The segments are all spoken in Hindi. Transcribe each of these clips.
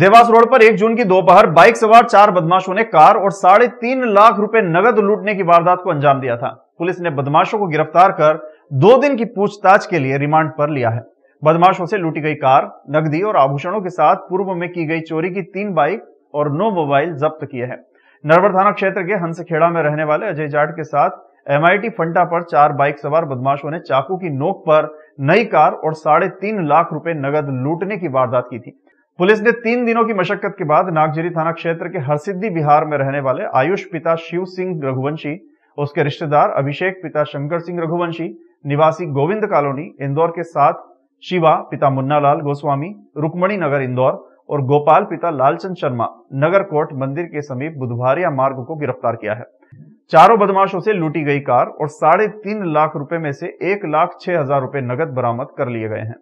देवास रोड पर एक जून की दोपहर बाइक सवार चार बदमाशों ने कार और साढ़े तीन लाख रुपए नगद लूटने की वारदात को अंजाम दिया था पुलिस ने बदमाशों को गिरफ्तार कर दो दिन की पूछताछ के लिए रिमांड पर लिया है बदमाशों से लूटी गई कार नकदी और आभूषणों के साथ पूर्व में की गई चोरी की तीन बाइक और नौ मोबाइल जब्त किए हैं नरवर थाना क्षेत्र के हंसखेड़ा में रहने वाले अजय जाट के साथ टी फंटा पर चार बाइक सवार बदमाशों ने चाकू की नोक पर नई कार और साढ़े तीन लाख रुपए नगद लूटने की वारदात की थी पुलिस ने तीन दिनों की मशक्कत के बाद नागजरी थाना क्षेत्र के हरसिद्धि बिहार में रहने वाले आयुष पिता शिव सिंह रघुवंशी उसके रिश्तेदार अभिषेक पिता शंकर सिंह रघुवंशी निवासी गोविंद कॉलोनी इंदौर के साथ शिवा पिता मुन्नालाल गोस्वामी रुक्मणी नगर इंदौर और गोपाल पिता लालचंद शर्मा नगर कोर्ट मंदिर के समीप बुधवारिया मार्ग को गिरफ्तार किया है चारों बदमाशों से लूटी गई कार और साढ़े तीन लाख रुपए में से एक लाख छह हजार रुपए नगद बरामद कर लिए गए हैं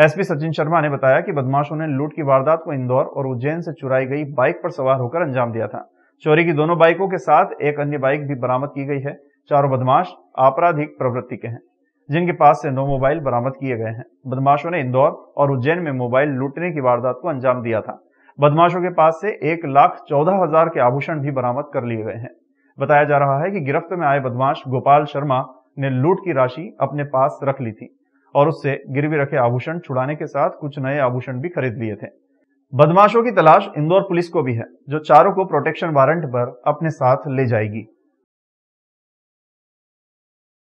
एसपी सचिन शर्मा ने बताया कि बदमाशों ने लूट की वारदात को इंदौर और उज्जैन से चुराई गई बाइक पर सवार होकर अंजाम दिया था चोरी की दोनों बाइकों के साथ एक अन्य बाइक भी बरामद की गई है चारों बदमाश आपराधिक प्रवृत्ति के हैं जिनके पास से नौ मोबाइल बरामद किए गए हैं बदमाशों ने इंदौर और उज्जैन में मोबाइल लूटने की वारदात को अंजाम दिया था बदमाशों के पास से एक लाख चौदह हजार के आभूषण भी बरामद कर लिए गए हैं बताया जा रहा है कि गिरफ्त में आए बदमाश गोपाल शर्मा ने लूट की राशि अपने पास रख ली थी और उससे गिरवी रखे आभूषण छुड़ाने के साथ कुछ नए आभूषण भी खरीद लिए थे बदमाशों की तलाश इंदौर पुलिस को भी है जो चारों को प्रोटेक्शन वारंट पर अपने साथ ले जाएगी